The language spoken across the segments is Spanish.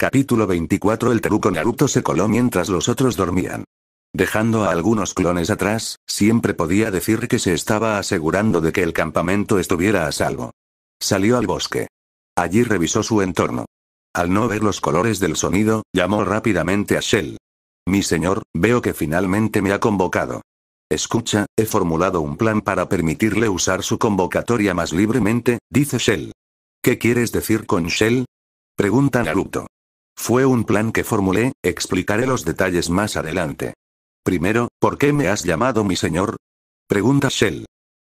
Capítulo 24 El Teruco Naruto se coló mientras los otros dormían. Dejando a algunos clones atrás, siempre podía decir que se estaba asegurando de que el campamento estuviera a salvo. Salió al bosque. Allí revisó su entorno. Al no ver los colores del sonido, llamó rápidamente a Shell. Mi señor, veo que finalmente me ha convocado. Escucha, he formulado un plan para permitirle usar su convocatoria más libremente, dice Shell. ¿Qué quieres decir con Shell? Pregunta Naruto. Fue un plan que formulé, explicaré los detalles más adelante. Primero, ¿por qué me has llamado mi señor? Pregunta Shell.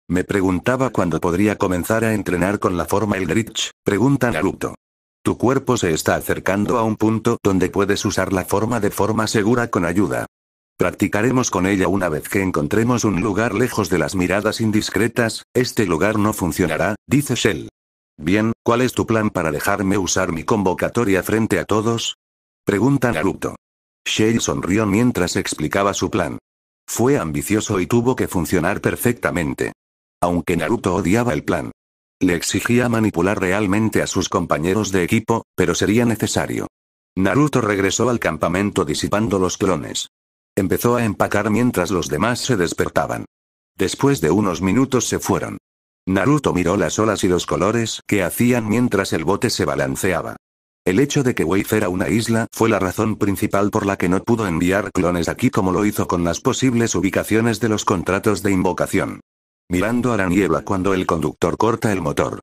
Me preguntaba cuándo podría comenzar a entrenar con la forma Eldritch, pregunta Naruto. Tu cuerpo se está acercando a un punto donde puedes usar la forma de forma segura con ayuda. Practicaremos con ella una vez que encontremos un lugar lejos de las miradas indiscretas, este lugar no funcionará, dice Shell. Bien, ¿cuál es tu plan para dejarme usar mi convocatoria frente a todos? Pregunta Naruto. Shei sonrió mientras explicaba su plan. Fue ambicioso y tuvo que funcionar perfectamente. Aunque Naruto odiaba el plan. Le exigía manipular realmente a sus compañeros de equipo, pero sería necesario. Naruto regresó al campamento disipando los clones. Empezó a empacar mientras los demás se despertaban. Después de unos minutos se fueron. Naruto miró las olas y los colores que hacían mientras el bote se balanceaba. El hecho de que Wave era una isla fue la razón principal por la que no pudo enviar clones aquí como lo hizo con las posibles ubicaciones de los contratos de invocación. Mirando a la niebla cuando el conductor corta el motor.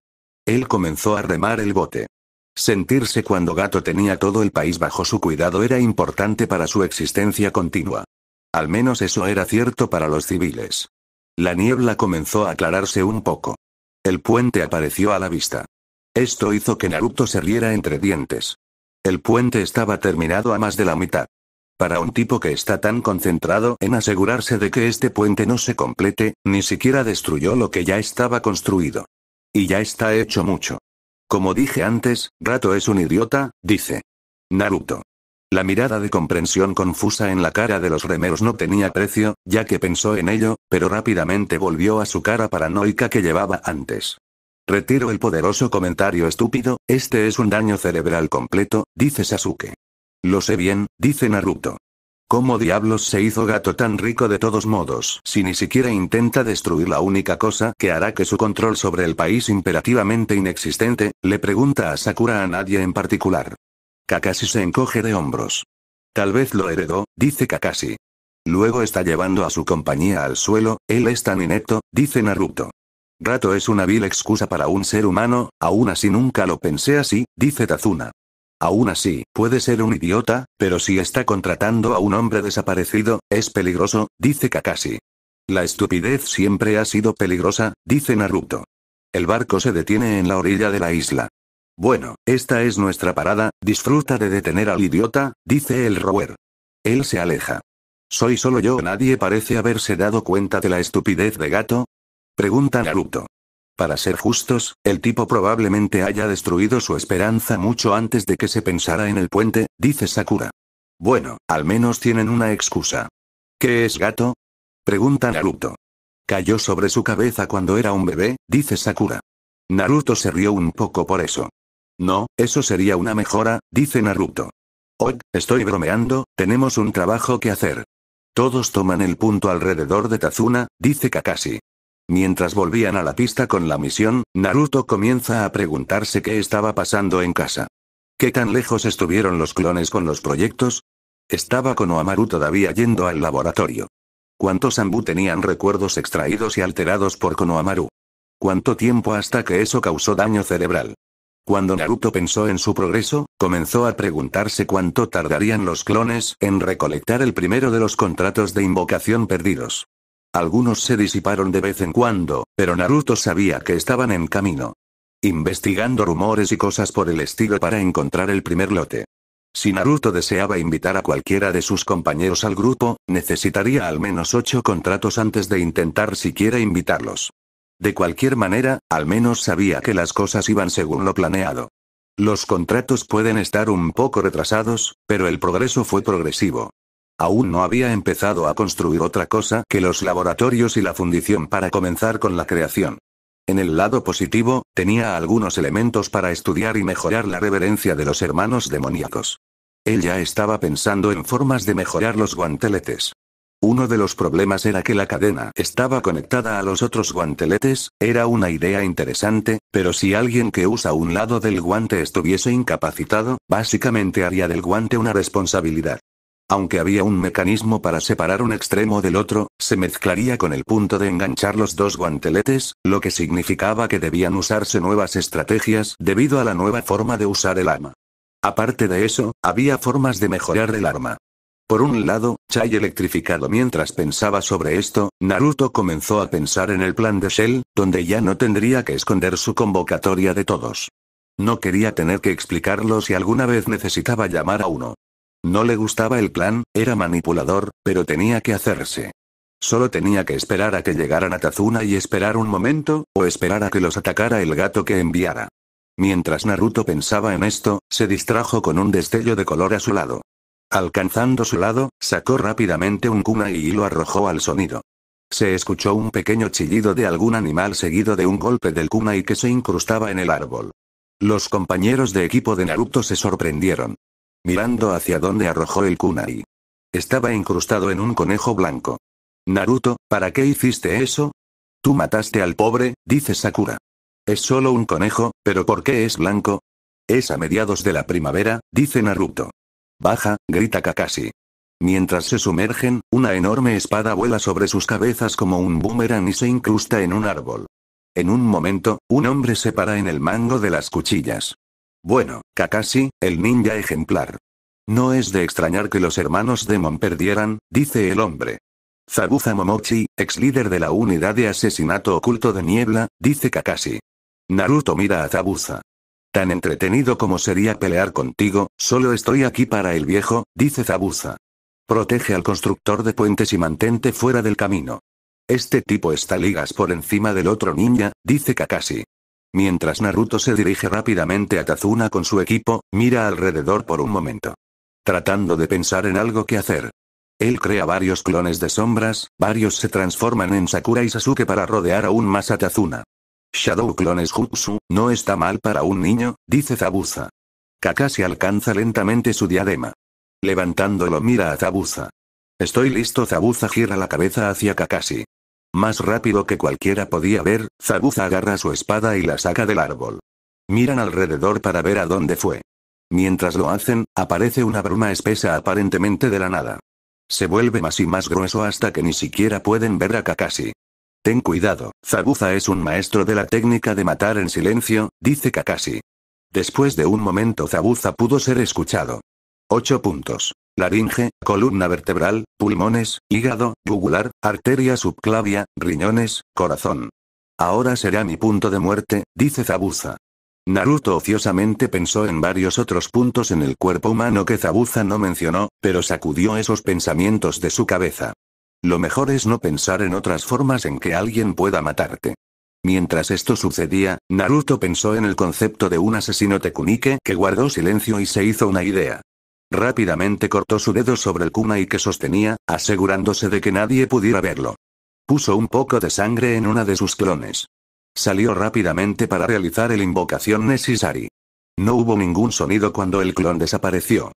Él comenzó a remar el bote. Sentirse cuando Gato tenía todo el país bajo su cuidado era importante para su existencia continua. Al menos eso era cierto para los civiles. La niebla comenzó a aclararse un poco. El puente apareció a la vista. Esto hizo que Naruto se riera entre dientes. El puente estaba terminado a más de la mitad. Para un tipo que está tan concentrado en asegurarse de que este puente no se complete, ni siquiera destruyó lo que ya estaba construido. Y ya está hecho mucho. Como dije antes, Rato es un idiota, dice. Naruto. La mirada de comprensión confusa en la cara de los remeros no tenía precio, ya que pensó en ello, pero rápidamente volvió a su cara paranoica que llevaba antes. Retiro el poderoso comentario estúpido, este es un daño cerebral completo, dice Sasuke. Lo sé bien, dice Naruto. ¿Cómo diablos se hizo gato tan rico de todos modos si ni siquiera intenta destruir la única cosa que hará que su control sobre el país imperativamente inexistente? Le pregunta a Sakura a nadie en particular. Kakashi se encoge de hombros. Tal vez lo heredó, dice Kakashi. Luego está llevando a su compañía al suelo, él es tan inepto, dice Naruto. Rato es una vil excusa para un ser humano, aún así nunca lo pensé así, dice Tazuna. Aún así, puede ser un idiota, pero si está contratando a un hombre desaparecido, es peligroso, dice Kakashi. La estupidez siempre ha sido peligrosa, dice Naruto. El barco se detiene en la orilla de la isla. Bueno, esta es nuestra parada, disfruta de detener al idiota, dice el rower. Él se aleja. ¿Soy solo yo? Nadie parece haberse dado cuenta de la estupidez de gato. Pregunta Naruto. Para ser justos, el tipo probablemente haya destruido su esperanza mucho antes de que se pensara en el puente, dice Sakura. Bueno, al menos tienen una excusa. ¿Qué es gato? Pregunta Naruto. Cayó sobre su cabeza cuando era un bebé, dice Sakura. Naruto se rió un poco por eso. No, eso sería una mejora, dice Naruto. hoy estoy bromeando, tenemos un trabajo que hacer. Todos toman el punto alrededor de Tazuna, dice Kakashi. Mientras volvían a la pista con la misión, Naruto comienza a preguntarse qué estaba pasando en casa. ¿Qué tan lejos estuvieron los clones con los proyectos? Estaba Konohamaru todavía yendo al laboratorio. ¿Cuántos Ambu tenían recuerdos extraídos y alterados por Konohamaru? ¿Cuánto tiempo hasta que eso causó daño cerebral? Cuando Naruto pensó en su progreso, comenzó a preguntarse cuánto tardarían los clones en recolectar el primero de los contratos de invocación perdidos. Algunos se disiparon de vez en cuando, pero Naruto sabía que estaban en camino. Investigando rumores y cosas por el estilo para encontrar el primer lote. Si Naruto deseaba invitar a cualquiera de sus compañeros al grupo, necesitaría al menos ocho contratos antes de intentar siquiera invitarlos. De cualquier manera, al menos sabía que las cosas iban según lo planeado. Los contratos pueden estar un poco retrasados, pero el progreso fue progresivo. Aún no había empezado a construir otra cosa que los laboratorios y la fundición para comenzar con la creación. En el lado positivo, tenía algunos elementos para estudiar y mejorar la reverencia de los hermanos demoníacos. Él ya estaba pensando en formas de mejorar los guanteletes. Uno de los problemas era que la cadena estaba conectada a los otros guanteletes, era una idea interesante, pero si alguien que usa un lado del guante estuviese incapacitado, básicamente haría del guante una responsabilidad. Aunque había un mecanismo para separar un extremo del otro, se mezclaría con el punto de enganchar los dos guanteletes, lo que significaba que debían usarse nuevas estrategias debido a la nueva forma de usar el arma. Aparte de eso, había formas de mejorar el arma. Por un lado, Chai electrificado mientras pensaba sobre esto, Naruto comenzó a pensar en el plan de Shell, donde ya no tendría que esconder su convocatoria de todos. No quería tener que explicarlo si alguna vez necesitaba llamar a uno. No le gustaba el plan, era manipulador, pero tenía que hacerse. Solo tenía que esperar a que llegaran a Tazuna y esperar un momento, o esperar a que los atacara el gato que enviara. Mientras Naruto pensaba en esto, se distrajo con un destello de color a su lado. Alcanzando su lado, sacó rápidamente un kunai y lo arrojó al sonido. Se escuchó un pequeño chillido de algún animal seguido de un golpe del kunai que se incrustaba en el árbol. Los compañeros de equipo de Naruto se sorprendieron. Mirando hacia donde arrojó el kunai. Estaba incrustado en un conejo blanco. Naruto, ¿para qué hiciste eso? Tú mataste al pobre, dice Sakura. Es solo un conejo, pero ¿por qué es blanco? Es a mediados de la primavera, dice Naruto. Baja, grita Kakashi. Mientras se sumergen, una enorme espada vuela sobre sus cabezas como un boomerang y se incrusta en un árbol. En un momento, un hombre se para en el mango de las cuchillas. Bueno, Kakashi, el ninja ejemplar. No es de extrañar que los hermanos Demon perdieran, dice el hombre. Zabuza Momochi, ex líder de la unidad de asesinato oculto de Niebla, dice Kakashi. Naruto mira a Zabuza. Tan entretenido como sería pelear contigo, solo estoy aquí para el viejo, dice Zabuza. Protege al constructor de puentes y mantente fuera del camino. Este tipo está ligas por encima del otro ninja, dice Kakashi. Mientras Naruto se dirige rápidamente a Tazuna con su equipo, mira alrededor por un momento. Tratando de pensar en algo que hacer. Él crea varios clones de sombras, varios se transforman en Sakura y Sasuke para rodear aún más a Tazuna. Shadow Clones Jutsu, no está mal para un niño, dice Zabuza. Kakashi alcanza lentamente su diadema. Levantándolo mira a Zabuza. Estoy listo Zabuza gira la cabeza hacia Kakashi. Más rápido que cualquiera podía ver, Zabuza agarra su espada y la saca del árbol. Miran alrededor para ver a dónde fue. Mientras lo hacen, aparece una bruma espesa aparentemente de la nada. Se vuelve más y más grueso hasta que ni siquiera pueden ver a Kakashi. Ten cuidado, Zabuza es un maestro de la técnica de matar en silencio, dice Kakashi. Después de un momento Zabuza pudo ser escuchado. Ocho puntos. Laringe, columna vertebral, pulmones, hígado, jugular, arteria subclavia, riñones, corazón. Ahora será mi punto de muerte, dice Zabuza. Naruto ociosamente pensó en varios otros puntos en el cuerpo humano que Zabuza no mencionó, pero sacudió esos pensamientos de su cabeza. Lo mejor es no pensar en otras formas en que alguien pueda matarte. Mientras esto sucedía, Naruto pensó en el concepto de un asesino Tekunike que guardó silencio y se hizo una idea. Rápidamente cortó su dedo sobre el kunai que sostenía, asegurándose de que nadie pudiera verlo. Puso un poco de sangre en una de sus clones. Salió rápidamente para realizar el invocación necesaria No hubo ningún sonido cuando el clon desapareció.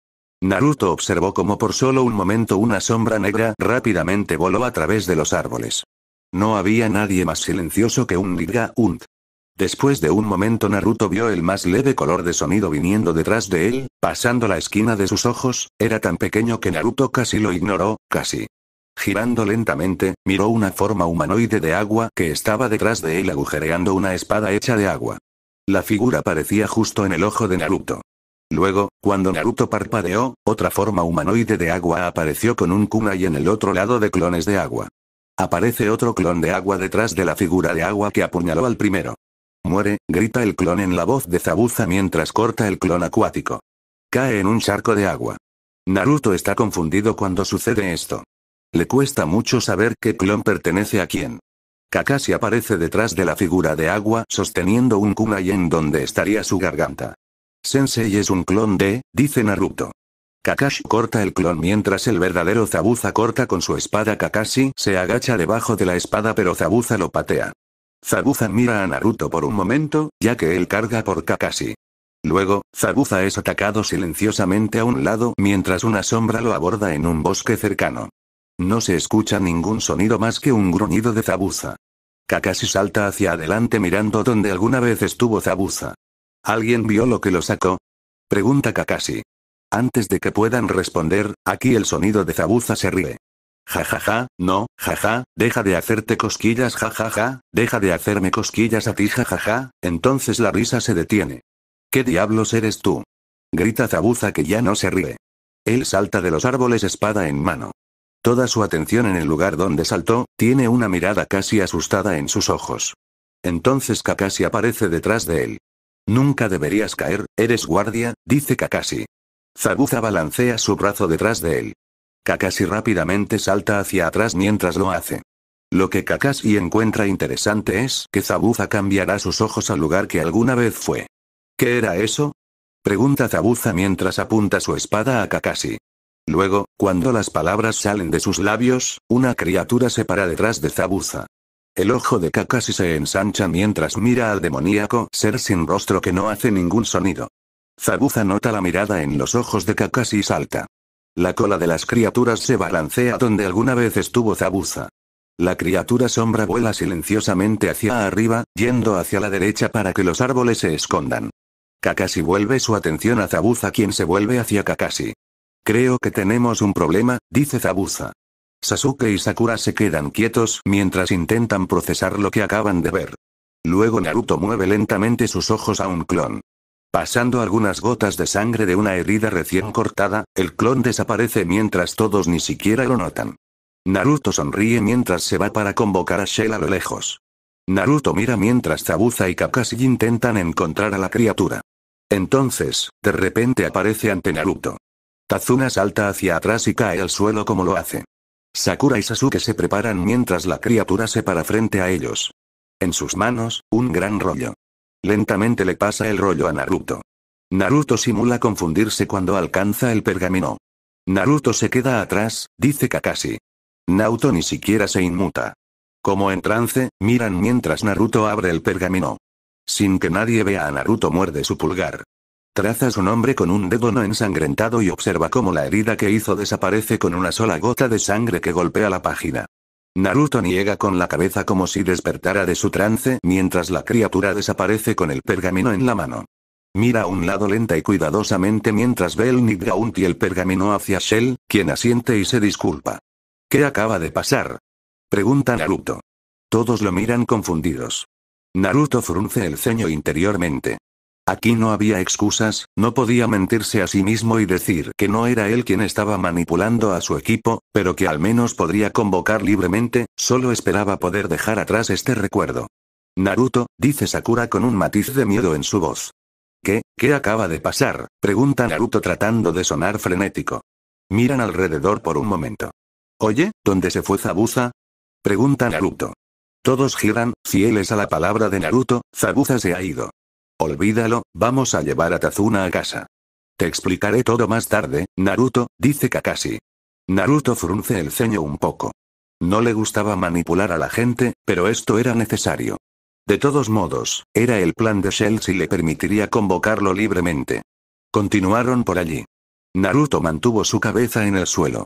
Naruto observó como por solo un momento una sombra negra rápidamente voló a través de los árboles. No había nadie más silencioso que un Liga Unt. Después de un momento Naruto vio el más leve color de sonido viniendo detrás de él, pasando la esquina de sus ojos, era tan pequeño que Naruto casi lo ignoró, casi. Girando lentamente, miró una forma humanoide de agua que estaba detrás de él agujereando una espada hecha de agua. La figura parecía justo en el ojo de Naruto. Luego, cuando Naruto parpadeó, otra forma humanoide de agua apareció con un kunai en el otro lado de clones de agua. Aparece otro clon de agua detrás de la figura de agua que apuñaló al primero. Muere, grita el clon en la voz de Zabuza mientras corta el clon acuático. Cae en un charco de agua. Naruto está confundido cuando sucede esto. Le cuesta mucho saber qué clon pertenece a quién. Kakashi aparece detrás de la figura de agua sosteniendo un kunai en donde estaría su garganta. Sensei es un clon de, dice Naruto. Kakashi corta el clon mientras el verdadero Zabuza corta con su espada Kakashi se agacha debajo de la espada pero Zabuza lo patea. Zabuza mira a Naruto por un momento, ya que él carga por Kakashi. Luego, Zabuza es atacado silenciosamente a un lado mientras una sombra lo aborda en un bosque cercano. No se escucha ningún sonido más que un gruñido de Zabuza. Kakashi salta hacia adelante mirando donde alguna vez estuvo Zabuza. ¿Alguien vio lo que lo sacó? Pregunta Kakashi. Antes de que puedan responder, aquí el sonido de Zabuza se ríe. Ja ja ja, no, ja ja, deja de hacerte cosquillas ja ja ja, deja de hacerme cosquillas a ti ja ja ja, entonces la risa se detiene. ¿Qué diablos eres tú? Grita Zabuza que ya no se ríe. Él salta de los árboles espada en mano. Toda su atención en el lugar donde saltó, tiene una mirada casi asustada en sus ojos. Entonces Kakashi aparece detrás de él. Nunca deberías caer, eres guardia, dice Kakashi. Zabuza balancea su brazo detrás de él. Kakashi rápidamente salta hacia atrás mientras lo hace. Lo que Kakashi encuentra interesante es que Zabuza cambiará sus ojos al lugar que alguna vez fue. ¿Qué era eso? Pregunta Zabuza mientras apunta su espada a Kakashi. Luego, cuando las palabras salen de sus labios, una criatura se para detrás de Zabuza. El ojo de Kakashi se ensancha mientras mira al demoníaco ser sin rostro que no hace ningún sonido. Zabuza nota la mirada en los ojos de Kakashi y salta. La cola de las criaturas se balancea donde alguna vez estuvo Zabuza. La criatura sombra vuela silenciosamente hacia arriba, yendo hacia la derecha para que los árboles se escondan. Kakashi vuelve su atención a Zabuza quien se vuelve hacia Kakashi. Creo que tenemos un problema, dice Zabuza. Sasuke y Sakura se quedan quietos mientras intentan procesar lo que acaban de ver. Luego Naruto mueve lentamente sus ojos a un clon. Pasando algunas gotas de sangre de una herida recién cortada, el clon desaparece mientras todos ni siquiera lo notan. Naruto sonríe mientras se va para convocar a Shell a lo lejos. Naruto mira mientras Zabuza y Kakashi intentan encontrar a la criatura. Entonces, de repente aparece ante Naruto. Tazuna salta hacia atrás y cae al suelo como lo hace. Sakura y Sasuke se preparan mientras la criatura se para frente a ellos. En sus manos, un gran rollo. Lentamente le pasa el rollo a Naruto. Naruto simula confundirse cuando alcanza el pergamino. Naruto se queda atrás, dice Kakashi. Naruto ni siquiera se inmuta. Como en trance, miran mientras Naruto abre el pergamino. Sin que nadie vea a Naruto muerde su pulgar. Traza su nombre con un dedo no ensangrentado y observa cómo la herida que hizo desaparece con una sola gota de sangre que golpea la página. Naruto niega con la cabeza como si despertara de su trance mientras la criatura desaparece con el pergamino en la mano. Mira a un lado lenta y cuidadosamente mientras ve el Nidgaunt y el pergamino hacia Shell, quien asiente y se disculpa. ¿Qué acaba de pasar? Pregunta Naruto. Todos lo miran confundidos. Naruto frunce el ceño interiormente. Aquí no había excusas, no podía mentirse a sí mismo y decir que no era él quien estaba manipulando a su equipo, pero que al menos podría convocar libremente, solo esperaba poder dejar atrás este recuerdo. Naruto, dice Sakura con un matiz de miedo en su voz. ¿Qué, qué acaba de pasar? pregunta Naruto tratando de sonar frenético. Miran alrededor por un momento. Oye, ¿dónde se fue Zabuza? pregunta Naruto. Todos giran, fieles a la palabra de Naruto, Zabuza se ha ido. Olvídalo, vamos a llevar a Tazuna a casa. Te explicaré todo más tarde, Naruto, dice Kakashi. Naruto frunce el ceño un poco. No le gustaba manipular a la gente, pero esto era necesario. De todos modos, era el plan de Shell si le permitiría convocarlo libremente. Continuaron por allí. Naruto mantuvo su cabeza en el suelo.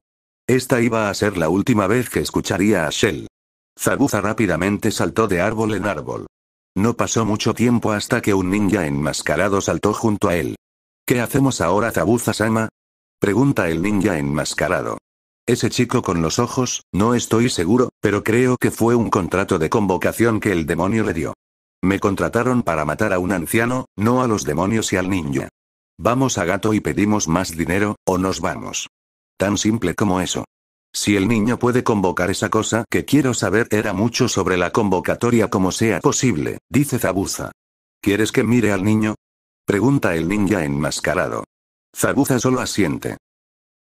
Esta iba a ser la última vez que escucharía a Shell. Zabuza rápidamente saltó de árbol en árbol. No pasó mucho tiempo hasta que un ninja enmascarado saltó junto a él. ¿Qué hacemos ahora, Zabuza-sama? Pregunta el ninja enmascarado. Ese chico con los ojos, no estoy seguro, pero creo que fue un contrato de convocación que el demonio le dio. Me contrataron para matar a un anciano, no a los demonios y al ninja. Vamos a gato y pedimos más dinero, o nos vamos. Tan simple como eso. Si el niño puede convocar esa cosa que quiero saber era mucho sobre la convocatoria como sea posible, dice Zabuza. ¿Quieres que mire al niño? Pregunta el ninja enmascarado. Zabuza solo asiente.